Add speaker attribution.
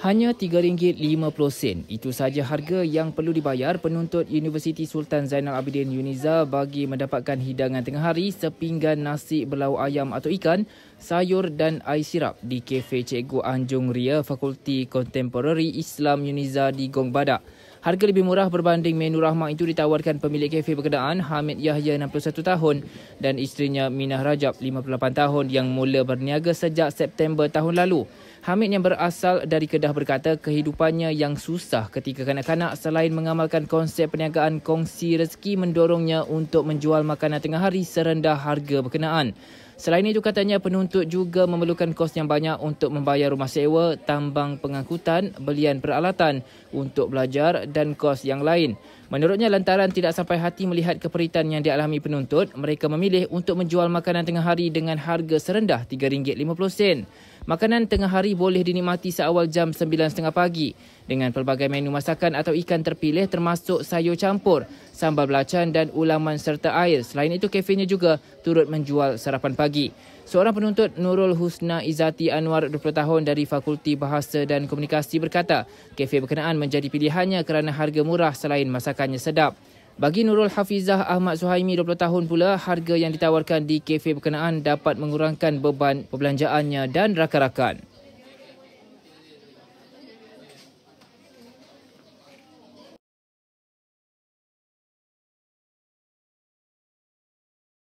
Speaker 1: hanya RM3.50. Itu sahaja harga yang perlu dibayar penuntut Universiti Sultan Zainal Abidin Uniza bagi mendapatkan hidangan tengah hari sepinggan nasi berlau ayam atau ikan, sayur dan air sirap di Kafe Cikgu Anjung Ria Fakulti Contemporary Islam Uniza di Gong Badak. Harga lebih murah berbanding menu rahmat itu ditawarkan pemilik kafe berkenaan Hamid Yahya 61 tahun dan isterinya Minah Rajab 58 tahun yang mula berniaga sejak September tahun lalu. Hamid yang berasal dari Kedah berkata kehidupannya yang susah ketika kanak-kanak selain mengamalkan konsep perniagaan kongsi rezeki mendorongnya untuk menjual makanan tengah hari serendah harga berkenaan. Selain itu katanya penuntut juga memerlukan kos yang banyak untuk membayar rumah sewa, tambang pengangkutan, belian peralatan untuk belajar dan kos yang lain. Menurutnya lantaran tidak sampai hati melihat keperitan yang dialami penuntut, mereka memilih untuk menjual makanan tengah hari dengan harga serendah RM3.50. Makanan tengah hari boleh dinikmati seawal jam 9.30 pagi dengan pelbagai menu masakan atau ikan terpilih termasuk sayur campur, sambal belacan dan ulaman serta air. Selain itu, kafenya juga turut menjual sarapan pagi. Seorang penuntut Nurul Husna Izati Anwar 20 tahun dari Fakulti Bahasa dan Komunikasi berkata, kafe berkenaan menjadi pilihannya kerana harga murah selain masakannya sedap. Bagi Nurul Hafizah Ahmad Suhaimi 20 tahun pula, harga yang ditawarkan di kafe berkenaan dapat mengurangkan beban perbelanjaannya dan rakan-rakan.